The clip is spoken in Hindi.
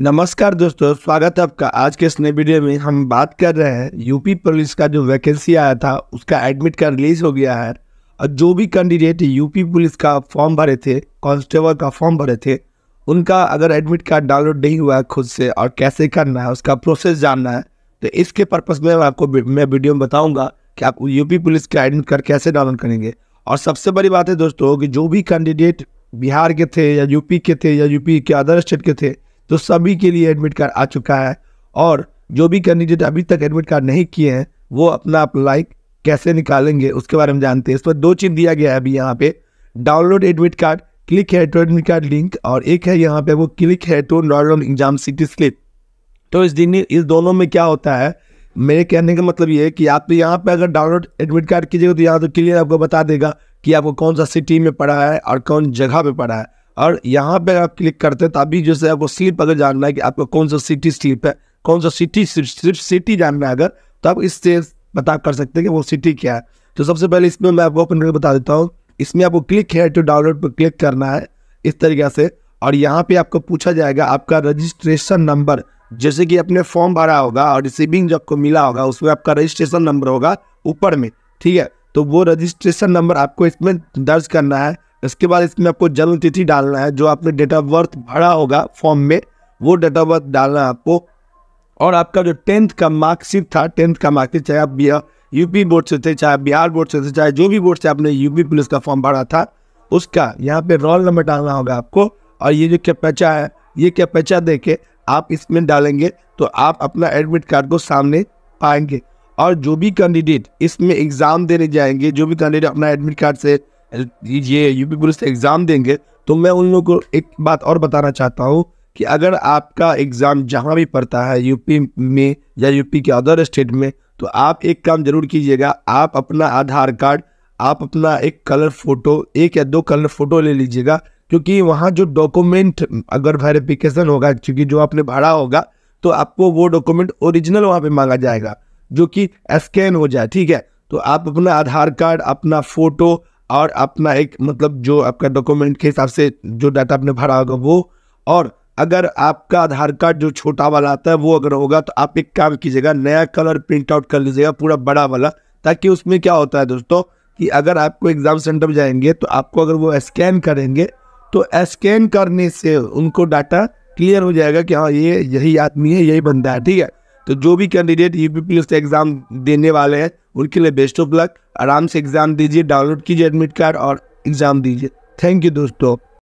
नमस्कार दोस्तों स्वागत है आपका आज के इस नए वीडियो में हम बात कर रहे हैं यूपी पुलिस का जो वैकेंसी आया था उसका एडमिट कार्ड रिलीज हो गया है और जो भी कैंडिडेट यूपी पुलिस का फॉर्म भरे थे कांस्टेबल का फॉर्म भरे थे उनका अगर एडमिट कार्ड डाउनलोड नहीं हुआ है खुद से और कैसे करना है उसका प्रोसेस जानना है तो इसके पर्पज़ में आपको मैं वीडियो में बताऊँगा कि आप यूपी पुलिस का एडमिट कार्ड कैसे डाउनलोड करेंगे और सबसे बड़ी बात है दोस्तों कि जो भी कैंडिडेट बिहार के थे या यूपी के थे या यूपी के अदर स्टेट के थे तो सभी के लिए एडमिट कार्ड आ चुका है और जो भी कैंडिडेट अभी तक एडमिट कार्ड नहीं किए हैं वो अपना अप्लाई कैसे निकालेंगे उसके बारे में जानते हैं इस पर दो चीज दिया गया है अभी यहाँ पे download admit card click here to admit card link और एक है यहाँ पे वो click here to download exam city slip तो इस दिन इस दोनों में क्या होता है मेरे कहने का मतलब ये है कि आप तो यहाँ पे अगर डाउनलोड एडमिट कार्ड कीजिएगा तो यहाँ तो क्लियर आपको बता देगा कि आपको कौन सा सिटी में पढ़ा है और कौन जगह पे पढ़ा है और यहाँ पे आप क्लिक करते हैं तभी जैसे आपको स्लिप अगर जानना है कि आपको कौन सा सिटी स्लिप है कौन सा सिटी सिर्फ सिटी जानना है अगर तो आप इससे बता कर सकते हैं कि वो सिटी क्या है तो सबसे पहले इसमें मैं आपको ओपन करके बता देता हूँ इसमें आपको क्लिक है टू डाउनलोड पर क्लिक करना है इस तरीके से और यहाँ पे आपको पूछा जाएगा आपका रजिस्ट्रेशन नंबर जैसे कि आपने फॉर्म भरा होगा और रिसीविंग जो आपको मिला होगा उसमें आपका रजिस्ट्रेशन नंबर होगा ऊपर में ठीक है तो वो रजिस्ट्रेशन नंबर आपको इसमें दर्ज करना है इसके बाद इसमें आपको जन्म तिथि डालना है जो आपने डेट ऑफ बर्थ भरा होगा फॉर्म में वो डेट ऑफ बर्थ डालना है आपको और आपका जो टेंथ का मार्कशीट था टेंथ का मार्कशीट चाहे आप यूपी बोर्ड से थे चाहे बिहार बोर्ड से थे चाहे जो भी बोर्ड से आपने यूपी पुलिस का फॉर्म भरा था उसका यहाँ पे रोल नंबर डालना होगा आपको और ये जो क्या कैपेचा है ये क्या कैपेचा दे के आप इसमें डालेंगे तो आप अपना एडमिट कार्ड को सामने पाएंगे और जो भी कैंडिडेट इसमें एग्ज़ाम देने जाएंगे जो भी कैंडिडेट अपना एडमिट कार्ड से ये यूपी पुलिस एग्ज़ाम देंगे तो मैं उन लोगों को एक बात और बताना चाहता हूँ कि अगर आपका एग्ज़ाम जहाँ भी पड़ता है यूपी में या यूपी के अदर स्टेट में तो आप एक काम जरूर कीजिएगा आप अपना आधार कार्ड आप अपना एक कलर फ़ोटो एक या दो कलर फ़ोटो ले लीजिएगा क्योंकि वहाँ जो डॉक्यूमेंट अगर वेरिफिकेशन होगा क्योंकि जो आपने भरा होगा तो आपको वो डॉक्यूमेंट ओरिजिनल वहाँ पे मांगा जाएगा जो कि स्कैन हो जाए ठीक है तो आप अपना आधार कार्ड अपना फ़ोटो और अपना एक मतलब जो आपका डॉक्यूमेंट के हिसाब से जो डाटा आपने भरा होगा वो और अगर आपका आधार कार्ड जो छोटा वाला आता है वो अगर होगा तो आप एक काम कीजिएगा नया कलर प्रिंट आउट कर लीजिएगा पूरा बड़ा वाला ताकि उसमें क्या होता है दोस्तों कि अगर आपको एग्ज़ाम सेंटर जाएंगे तो आपको अगर वो स्कैन करेंगे तो स्कैन करने से उनको डाटा क्लियर हो जाएगा कि हाँ ये यही आदमी है यही बंदा है ठीक है तो जो भी कैंडिडेट यू पी एग्ज़ाम देने वाले हैं उनके लिए बेस्ट ऑफ लक आराम से एग्ज़ाम दीजिए डाउनलोड कीजिए एडमिट कार्ड और एग्ज़ाम दीजिए थैंक यू दोस्तों